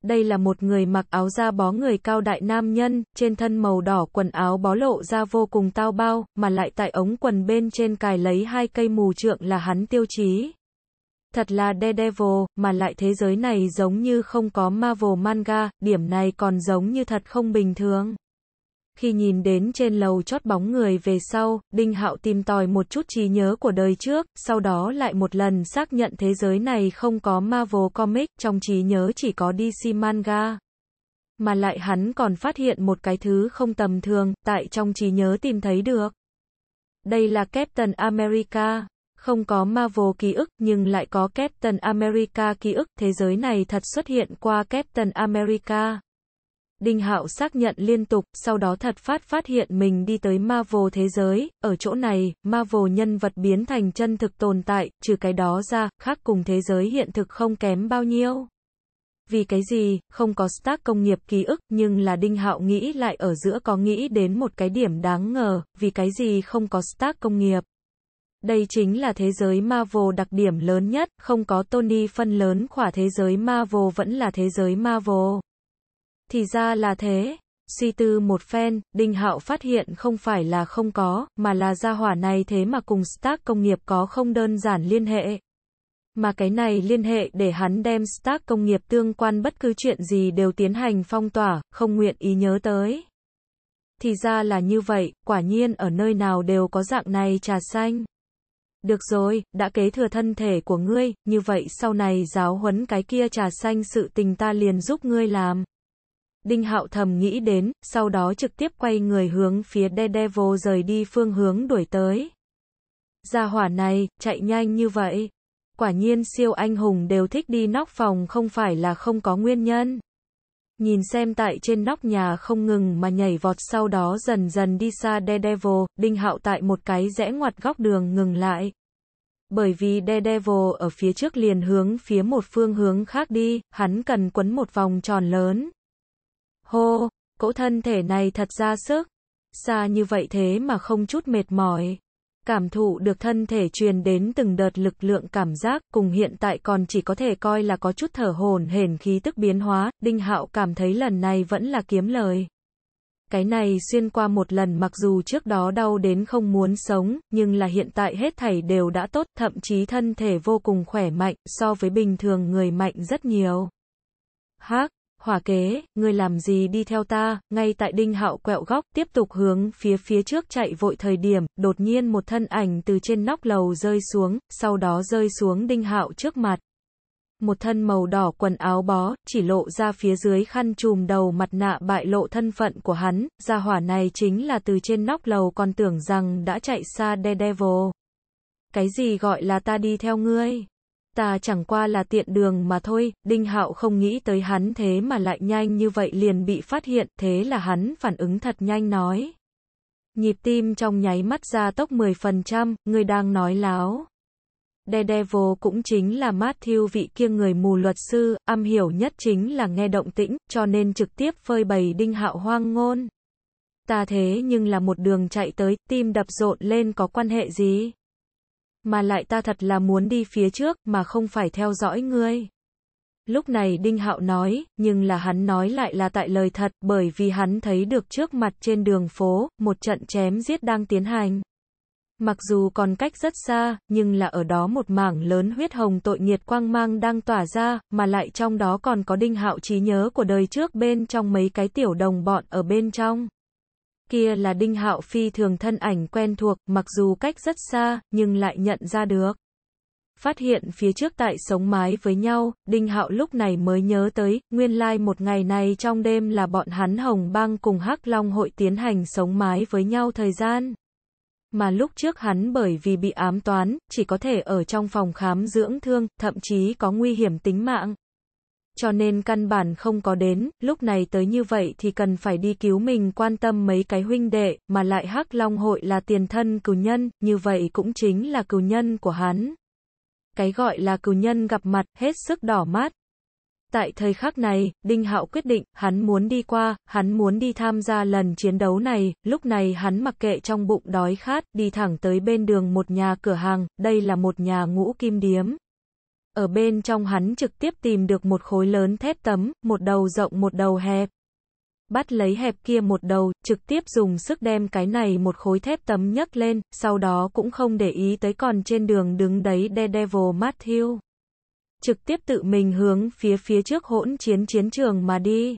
Đây là một người mặc áo da bó người cao đại nam nhân, trên thân màu đỏ quần áo bó lộ ra vô cùng tao bao, mà lại tại ống quần bên trên cài lấy hai cây mù trượng là hắn tiêu chí. Thật là Daredevil, mà lại thế giới này giống như không có Marvel manga, điểm này còn giống như thật không bình thường. Khi nhìn đến trên lầu chót bóng người về sau, Đinh Hạo tìm tòi một chút trí nhớ của đời trước, sau đó lại một lần xác nhận thế giới này không có Marvel Comics, trong trí nhớ chỉ có DC Manga. Mà lại hắn còn phát hiện một cái thứ không tầm thường, tại trong trí nhớ tìm thấy được. Đây là Captain America. Không có Marvel ký ức, nhưng lại có Captain America ký ức, thế giới này thật xuất hiện qua Captain America. Đinh Hạo xác nhận liên tục, sau đó thật phát phát hiện mình đi tới Marvel thế giới, ở chỗ này, Marvel nhân vật biến thành chân thực tồn tại, trừ cái đó ra, khác cùng thế giới hiện thực không kém bao nhiêu. Vì cái gì, không có Stark công nghiệp ký ức, nhưng là Đinh Hạo nghĩ lại ở giữa có nghĩ đến một cái điểm đáng ngờ, vì cái gì không có Stark công nghiệp. Đây chính là thế giới Marvel đặc điểm lớn nhất, không có Tony phân lớn khỏa thế giới Marvel vẫn là thế giới Marvel. Thì ra là thế. Suy tư một phen, Đinh Hạo phát hiện không phải là không có, mà là gia hỏa này thế mà cùng Stark công nghiệp có không đơn giản liên hệ. Mà cái này liên hệ để hắn đem Stark công nghiệp tương quan bất cứ chuyện gì đều tiến hành phong tỏa, không nguyện ý nhớ tới. Thì ra là như vậy, quả nhiên ở nơi nào đều có dạng này trà xanh. Được rồi, đã kế thừa thân thể của ngươi, như vậy sau này giáo huấn cái kia trà xanh sự tình ta liền giúp ngươi làm. Đinh Hạo thầm nghĩ đến, sau đó trực tiếp quay người hướng phía Daredevil rời đi phương hướng đuổi tới. Gia hỏa này, chạy nhanh như vậy. Quả nhiên siêu anh hùng đều thích đi nóc phòng không phải là không có nguyên nhân. Nhìn xem tại trên nóc nhà không ngừng mà nhảy vọt sau đó dần dần đi xa Daredevil, Đinh Hạo tại một cái rẽ ngoặt góc đường ngừng lại. Bởi vì Daredevil ở phía trước liền hướng phía một phương hướng khác đi, hắn cần quấn một vòng tròn lớn. Hô, cỗ thân thể này thật ra sức. Xa như vậy thế mà không chút mệt mỏi. Cảm thụ được thân thể truyền đến từng đợt lực lượng cảm giác cùng hiện tại còn chỉ có thể coi là có chút thở hồn hển khí tức biến hóa, Đinh Hạo cảm thấy lần này vẫn là kiếm lời. Cái này xuyên qua một lần mặc dù trước đó đau đến không muốn sống, nhưng là hiện tại hết thảy đều đã tốt, thậm chí thân thể vô cùng khỏe mạnh, so với bình thường người mạnh rất nhiều. hắc Hỏa kế, ngươi làm gì đi theo ta, ngay tại đinh hạo quẹo góc, tiếp tục hướng phía phía trước chạy vội thời điểm, đột nhiên một thân ảnh từ trên nóc lầu rơi xuống, sau đó rơi xuống đinh hạo trước mặt. Một thân màu đỏ quần áo bó, chỉ lộ ra phía dưới khăn trùm đầu mặt nạ bại lộ thân phận của hắn, ra hỏa này chính là từ trên nóc lầu còn tưởng rằng đã chạy xa Daredevil. Cái gì gọi là ta đi theo ngươi? ta chẳng qua là tiện đường mà thôi, Đinh Hạo không nghĩ tới hắn thế mà lại nhanh như vậy liền bị phát hiện, thế là hắn phản ứng thật nhanh nói. Nhịp tim trong nháy mắt ra tốc 10%, người đang nói láo. Đe Devil cũng chính là Matthew vị kia người mù luật sư, am hiểu nhất chính là nghe động tĩnh, cho nên trực tiếp phơi bày Đinh Hạo hoang ngôn. Ta thế nhưng là một đường chạy tới, tim đập rộn lên có quan hệ gì? mà lại ta thật là muốn đi phía trước mà không phải theo dõi ngươi. Lúc này Đinh Hạo nói, nhưng là hắn nói lại là tại lời thật, bởi vì hắn thấy được trước mặt trên đường phố, một trận chém giết đang tiến hành. Mặc dù còn cách rất xa, nhưng là ở đó một mảng lớn huyết hồng tội nghiệt quang mang đang tỏa ra, mà lại trong đó còn có Đinh Hạo trí nhớ của đời trước bên trong mấy cái tiểu đồng bọn ở bên trong kia là Đinh Hạo phi thường thân ảnh quen thuộc, mặc dù cách rất xa, nhưng lại nhận ra được. Phát hiện phía trước tại sống mái với nhau, Đinh Hạo lúc này mới nhớ tới, nguyên lai một ngày này trong đêm là bọn hắn Hồng Bang cùng Hắc Long hội tiến hành sống mái với nhau thời gian. Mà lúc trước hắn bởi vì bị ám toán, chỉ có thể ở trong phòng khám dưỡng thương, thậm chí có nguy hiểm tính mạng cho nên căn bản không có đến, lúc này tới như vậy thì cần phải đi cứu mình quan tâm mấy cái huynh đệ, mà lại Hắc Long hội là tiền thân cừu nhân, như vậy cũng chính là cừu nhân của hắn. Cái gọi là cừu nhân gặp mặt, hết sức đỏ mắt Tại thời khắc này, Đinh Hạo quyết định, hắn muốn đi qua, hắn muốn đi tham gia lần chiến đấu này, lúc này hắn mặc kệ trong bụng đói khát, đi thẳng tới bên đường một nhà cửa hàng, đây là một nhà ngũ kim điếm, ở bên trong hắn trực tiếp tìm được một khối lớn thép tấm, một đầu rộng một đầu hẹp. Bắt lấy hẹp kia một đầu, trực tiếp dùng sức đem cái này một khối thép tấm nhấc lên, sau đó cũng không để ý tới còn trên đường đứng đấy The Devil Matthew. Trực tiếp tự mình hướng phía phía trước hỗn chiến chiến trường mà đi.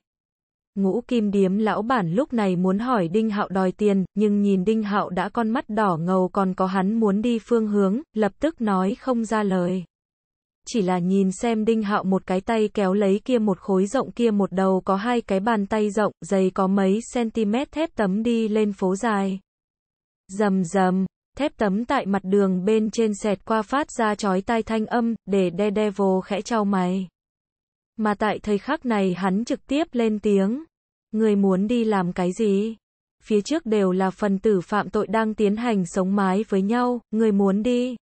Ngũ kim điếm lão bản lúc này muốn hỏi Đinh Hạo đòi tiền, nhưng nhìn Đinh Hạo đã con mắt đỏ ngầu còn có hắn muốn đi phương hướng, lập tức nói không ra lời chỉ là nhìn xem Đinh Hạo một cái tay kéo lấy kia một khối rộng kia một đầu có hai cái bàn tay rộng, dày có mấy cm thép tấm đi lên phố dài. Dầm dầm, thép tấm tại mặt đường bên trên xẹt qua phát ra chói tai thanh âm, để đe đe vô khẽ trao mày. Mà tại thời khắc này hắn trực tiếp lên tiếng. Người muốn đi làm cái gì? Phía trước đều là phần tử phạm tội đang tiến hành sống mái với nhau, người muốn đi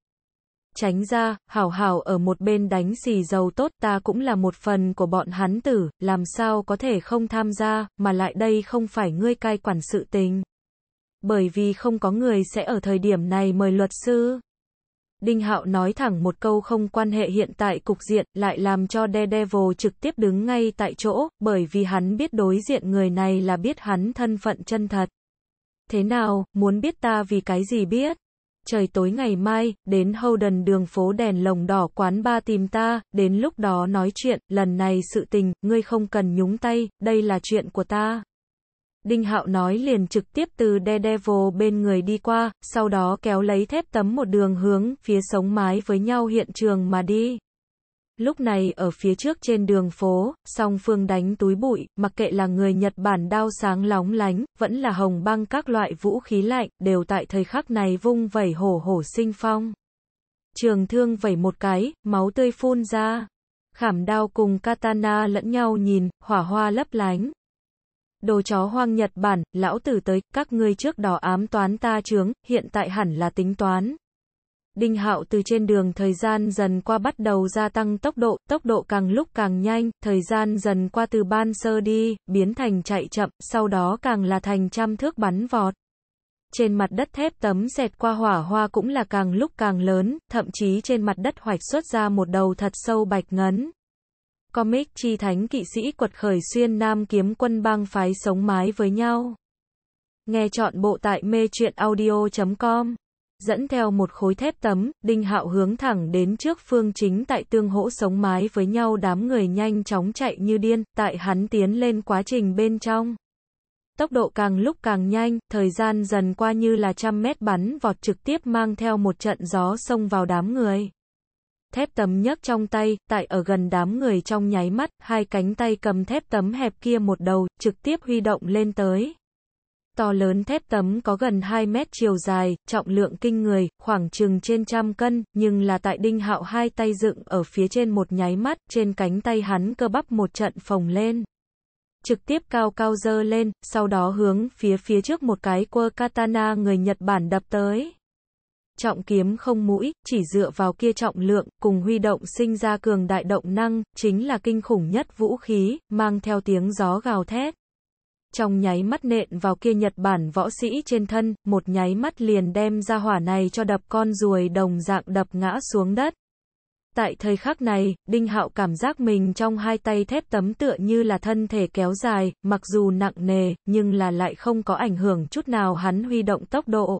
tránh ra, hảo hảo ở một bên đánh xì dầu tốt ta cũng là một phần của bọn hắn tử, làm sao có thể không tham gia, mà lại đây không phải ngươi cai quản sự tình. Bởi vì không có người sẽ ở thời điểm này mời luật sư. Đinh Hạo nói thẳng một câu không quan hệ hiện tại cục diện, lại làm cho Daredevil trực tiếp đứng ngay tại chỗ, bởi vì hắn biết đối diện người này là biết hắn thân phận chân thật. Thế nào, muốn biết ta vì cái gì biết? trời tối ngày mai, đến Howden đường phố đèn lồng đỏ quán ba tìm ta, đến lúc đó nói chuyện, lần này sự tình, ngươi không cần nhúng tay, đây là chuyện của ta. Đinh Hạo nói liền trực tiếp từ Daredevil bên người đi qua, sau đó kéo lấy thép tấm một đường hướng phía sống mái với nhau hiện trường mà đi. Lúc này ở phía trước trên đường phố, song phương đánh túi bụi, mặc kệ là người Nhật Bản đao sáng lóng lánh, vẫn là hồng băng các loại vũ khí lạnh, đều tại thời khắc này vung vẩy hổ hổ sinh phong. Trường thương vẩy một cái, máu tươi phun ra. Khảm đao cùng katana lẫn nhau nhìn, hỏa hoa lấp lánh. Đồ chó hoang Nhật Bản, lão tử tới, các ngươi trước đó ám toán ta chướng, hiện tại hẳn là tính toán, Đinh Hạo từ trên đường thời gian dần qua bắt đầu gia tăng tốc độ, tốc độ càng lúc càng nhanh, thời gian dần qua từ ban sơ đi, biến thành chạy chậm, sau đó càng là thành trăm thước bắn vọt. Trên mặt đất thép tấm xẹt qua hỏa hoa cũng là càng lúc càng lớn, thậm chí trên mặt đất hoạch xuất ra một đầu thật sâu bạch ngấn. Comic chi thánh kỵ sĩ quật khởi xuyên nam kiếm quân bang phái sống mái với nhau. Nghe chọn bộ tại mê truyện audio.com dẫn theo một khối thép tấm, Đinh Hạo hướng thẳng đến trước phương chính tại tương hỗ sống mái với nhau đám người nhanh chóng chạy như điên, tại hắn tiến lên quá trình bên trong. Tốc độ càng lúc càng nhanh, thời gian dần qua như là trăm mét bắn vọt trực tiếp mang theo một trận gió xông vào đám người. Thép tấm nhấc trong tay, tại ở gần đám người trong nháy mắt, hai cánh tay cầm thép tấm hẹp kia một đầu, trực tiếp huy động lên tới to lớn thép tấm có gần 2 mét chiều dài, trọng lượng kinh người, khoảng chừng trên trăm cân, nhưng là tại đinh hạo hai tay dựng ở phía trên một nháy mắt, trên cánh tay hắn cơ bắp một trận phồng lên. Trực tiếp cao cao dơ lên, sau đó hướng phía phía trước một cái quơ katana người Nhật Bản đập tới. Trọng kiếm không mũi, chỉ dựa vào kia trọng lượng, cùng huy động sinh ra cường đại động năng, chính là kinh khủng nhất vũ khí, mang theo tiếng gió gào thét trong nháy mắt nện vào kia Nhật Bản võ sĩ trên thân, một nháy mắt liền đem ra hỏa này cho đập con ruồi đồng dạng đập ngã xuống đất. Tại thời khắc này, Đinh Hạo cảm giác mình trong hai tay thép tấm tựa như là thân thể kéo dài, mặc dù nặng nề, nhưng là lại không có ảnh hưởng chút nào hắn huy động tốc độ.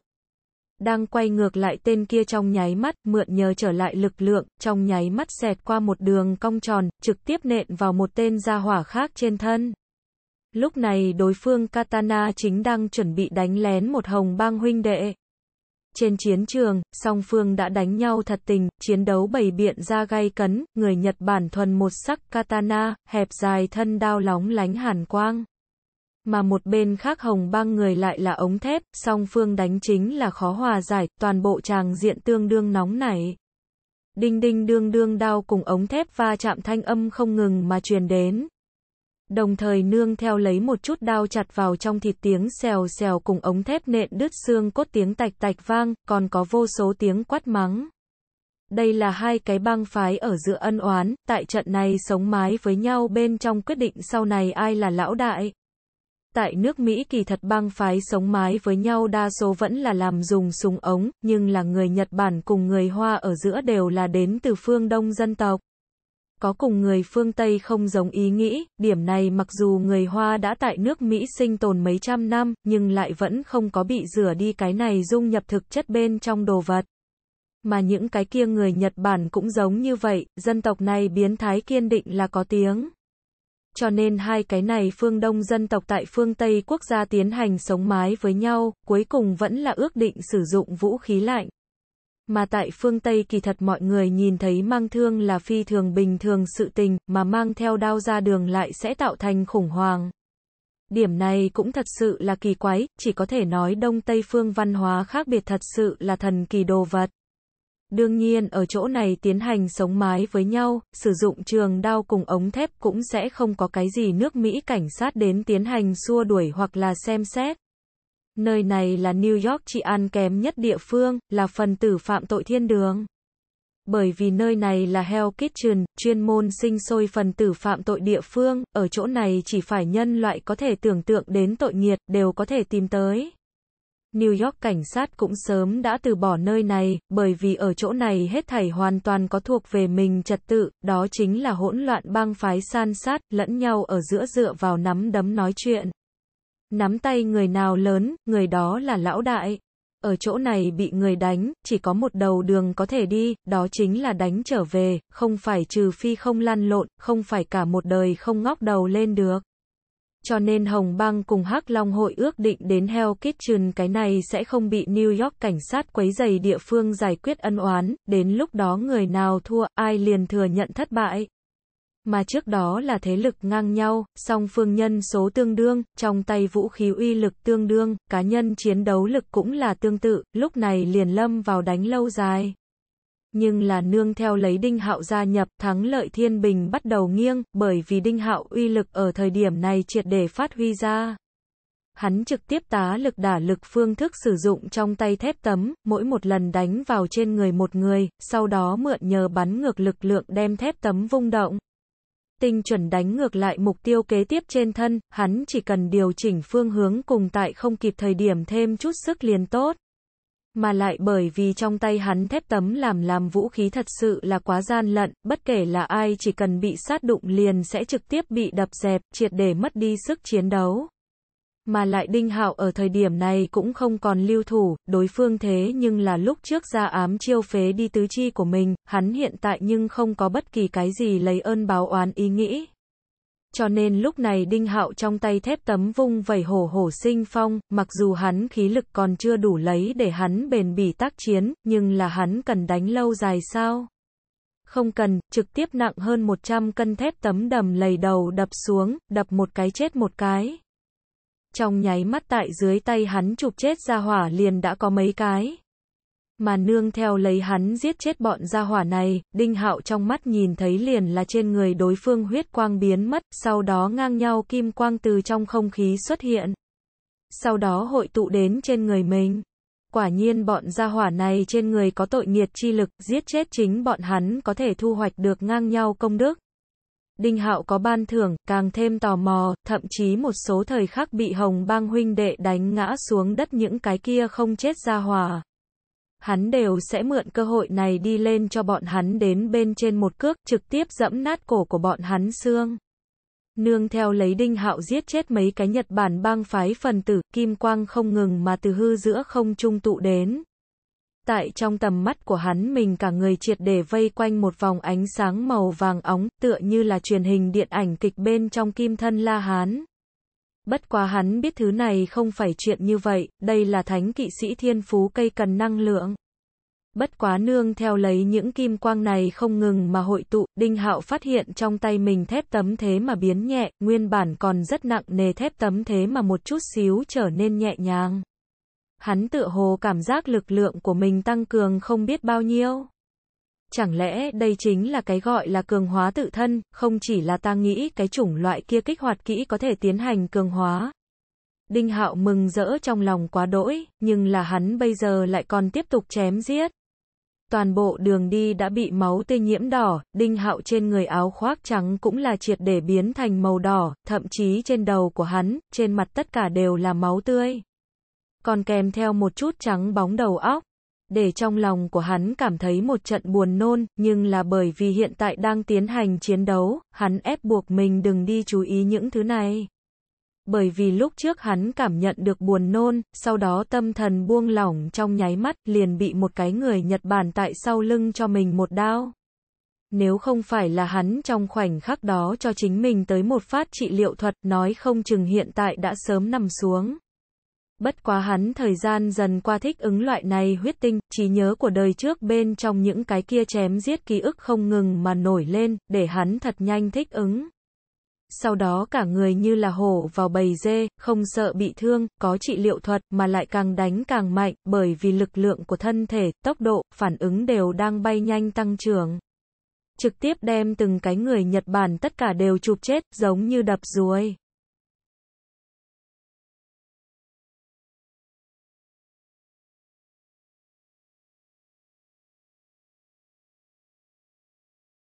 Đang quay ngược lại tên kia trong nháy mắt, mượn nhờ trở lại lực lượng, trong nháy mắt xẹt qua một đường cong tròn, trực tiếp nện vào một tên gia hỏa khác trên thân. Lúc này đối phương Katana chính đang chuẩn bị đánh lén một hồng bang huynh đệ. Trên chiến trường, song phương đã đánh nhau thật tình, chiến đấu bày biện ra gay cấn, người Nhật Bản thuần một sắc katana, hẹp dài thân đao lóng lánh hàn quang. Mà một bên khác hồng bang người lại là ống thép, song phương đánh chính là khó hòa giải, toàn bộ tràng diện tương đương nóng nảy. Đinh đinh đương đương đao cùng ống thép va chạm thanh âm không ngừng mà truyền đến, đồng thời nương theo lấy một chút đao chặt vào trong thịt tiếng xèo xèo cùng ống thép nện đứt xương cốt tiếng tạch tạch vang, còn có vô số tiếng quát mắng. Đây là hai cái bang phái ở giữa ân oán, tại trận này sống mái với nhau bên trong quyết định sau này ai là lão đại. Tại nước Mỹ kỳ thật bang phái sống mái với nhau đa số vẫn là làm dùng súng ống, nhưng là người Nhật Bản cùng người Hoa ở giữa đều là đến từ phương Đông dân tộc có cùng người phương Tây không giống ý nghĩ, điểm này mặc dù người Hoa đã tại nước Mỹ sinh tồn mấy trăm năm, nhưng lại vẫn không có bị rửa đi cái này dung nhập thực chất bên trong đồ vật. Mà những cái kia người Nhật Bản cũng giống như vậy, dân tộc này biến thái kiên định là có tiếng. Cho nên hai cái này phương Đông dân tộc tại phương Tây quốc gia tiến hành sống mái với nhau, cuối cùng vẫn là ước định sử dụng vũ khí lạnh. Mà tại phương Tây kỳ thật mọi người nhìn thấy mang thương là phi thường bình thường sự tình, mà mang theo đao ra đường lại sẽ tạo thành khủng hoảng. Điểm này cũng thật sự là kỳ quái, chỉ có thể nói Đông Tây phương văn hóa khác biệt thật sự là thần kỳ đồ vật. Đương nhiên ở chỗ này tiến hành sống mái với nhau, sử dụng trường đao cùng ống thép cũng sẽ không có cái gì nước Mỹ cảnh sát đến tiến hành xua đuổi hoặc là xem xét. Nơi này là New York chỉ ăn kém nhất địa phương, là phần tử phạm tội thiên đường. Bởi vì nơi này là Hell Kitchen, chuyên môn sinh sôi phần tử phạm tội địa phương, ở chỗ này chỉ phải nhân loại có thể tưởng tượng đến tội nghiệt, đều có thể tìm tới. New York cảnh sát cũng sớm đã từ bỏ nơi này, bởi vì ở chỗ này hết thảy hoàn toàn có thuộc về mình trật tự, đó chính là hỗn loạn bang phái san sát, lẫn nhau ở giữa dựa vào nắm đấm nói chuyện. Nắm tay người nào lớn, người đó là lão đại. Ở chỗ này bị người đánh, chỉ có một đầu đường có thể đi, đó chính là đánh trở về, không phải trừ phi không lăn lộn, không phải cả một đời không ngóc đầu lên được. Cho nên Hồng Bang cùng Hắc Long hội ước định đến Hell Kitchen cái này sẽ không bị New York cảnh sát quấy giày địa phương giải quyết ân oán, đến lúc đó người nào thua, ai liền thừa nhận thất bại mà trước đó là thế lực ngang nhau, song phương nhân số tương đương, trong tay vũ khí uy lực tương đương, cá nhân chiến đấu lực cũng là tương tự, lúc này liền lâm vào đánh lâu dài. Nhưng là nương theo lấy Đinh Hạo gia nhập, thắng lợi Thiên Bình bắt đầu nghiêng, bởi vì Đinh Hạo uy lực ở thời điểm này triệt để phát huy ra hắn trực tiếp tá lực đả lực phương thức sử dụng trong tay thép tấm, mỗi một lần đánh vào trên người một người, sau đó mượn nhờ bắn ngược lực lượng đem thép tấm vung động tinh chuẩn đánh ngược lại mục tiêu kế tiếp trên thân, hắn chỉ cần điều chỉnh phương hướng cùng tại không kịp thời điểm thêm chút sức liền tốt. Mà lại bởi vì trong tay hắn thép tấm làm làm vũ khí thật sự là quá gian lận, bất kể là ai chỉ cần bị sát đụng liền sẽ trực tiếp bị đập dẹp, triệt để mất đi sức chiến đấu mà lại Đinh Hạo ở thời điểm này cũng không còn lưu thủ, đối phương thế nhưng là lúc trước ra ám chiêu phế đi tứ chi của mình, hắn hiện tại nhưng không có bất kỳ cái gì lấy ơn báo oán ý nghĩ. Cho nên lúc này Đinh Hạo trong tay thép tấm vung vẩy hổ hổ sinh phong, mặc dù hắn khí lực còn chưa đủ lấy để hắn bền bỉ tác chiến, nhưng là hắn cần đánh lâu dài sao? Không cần, trực tiếp nặng hơn 100 cân thép tấm đầm lầy đầu đập xuống, đập một cái chết một cái. Trong nháy mắt tại dưới tay hắn chụp chết ra hỏa liền đã có mấy cái. Mà nương theo lấy hắn giết chết bọn gia hỏa này, đinh hạo trong mắt nhìn thấy liền là trên người đối phương huyết quang biến mất, sau đó ngang nhau kim quang từ trong không khí xuất hiện. Sau đó hội tụ đến trên người mình. Quả nhiên bọn gia hỏa này trên người có tội nghiệt chi lực, giết chết chính bọn hắn có thể thu hoạch được ngang nhau công đức. Đinh Hạo có ban thưởng, càng thêm tò mò, thậm chí một số thời khắc bị Hồng Bang huynh đệ đánh ngã xuống đất những cái kia không chết ra hòa. Hắn đều sẽ mượn cơ hội này đi lên cho bọn hắn đến bên trên một cước, trực tiếp dẫm nát cổ của bọn hắn xương. Nương theo lấy Đinh Hạo giết chết mấy cái Nhật Bản bang phái phần tử, kim quang không ngừng mà từ hư giữa không trung tụ đến, tại trong tầm mắt của hắn mình cả người triệt để vây quanh một vòng ánh sáng màu vàng óng, tựa như là truyền hình điện ảnh kịch bên trong kim thân La Hán. Bất quá hắn biết thứ này không phải chuyện như vậy, đây là thánh kỵ sĩ thiên phú cây cần năng lượng. Bất quá nương theo lấy những kim quang này không ngừng mà hội tụ, Đinh Hạo phát hiện trong tay mình thép tấm thế mà biến nhẹ, nguyên bản còn rất nặng nề thép tấm thế mà một chút xíu trở nên nhẹ nhàng. Hắn tựa hồ cảm giác lực lượng của mình tăng cường không biết bao nhiêu. Chẳng lẽ đây chính là cái gọi là cường hóa tự thân, không chỉ là ta nghĩ cái chủng loại kia kích hoạt kỹ có thể tiến hành cường hóa. Đinh Hạo mừng rỡ trong lòng quá đỗi, nhưng là hắn bây giờ lại còn tiếp tục chém giết. Toàn bộ đường đi đã bị máu tê nhiễm đỏ, đinh hạo trên người áo khoác trắng cũng là triệt để biến thành màu đỏ, thậm chí trên đầu của hắn, trên mặt tất cả đều là máu tươi còn kèm theo một chút trắng bóng đầu óc. Để trong lòng của hắn cảm thấy một trận buồn nôn, nhưng là bởi vì hiện tại đang tiến hành chiến đấu, hắn ép buộc mình đừng đi chú ý những thứ này. Bởi vì lúc trước hắn cảm nhận được buồn nôn, sau đó tâm thần buông lỏng trong nháy mắt liền bị một cái người Nhật Bản tại sau lưng cho mình một đao. Nếu không phải là hắn trong khoảnh khắc đó cho chính mình tới một phát trị liệu thuật nói không chừng hiện tại đã sớm nằm xuống. Bất quá hắn thời gian dần qua thích ứng loại này huyết tinh, trí nhớ của đời trước bên trong những cái kia chém giết ký ức không ngừng mà nổi lên, để hắn thật nhanh thích ứng. Sau đó cả người như là hổ vào bầy dê, không sợ bị thương, có trị liệu thuật mà lại càng đánh càng mạnh, bởi vì lực lượng của thân thể, tốc độ, phản ứng đều đang bay nhanh tăng trưởng. Trực tiếp đem từng cái người Nhật Bản tất cả đều chụp chết, giống như đập ruồi.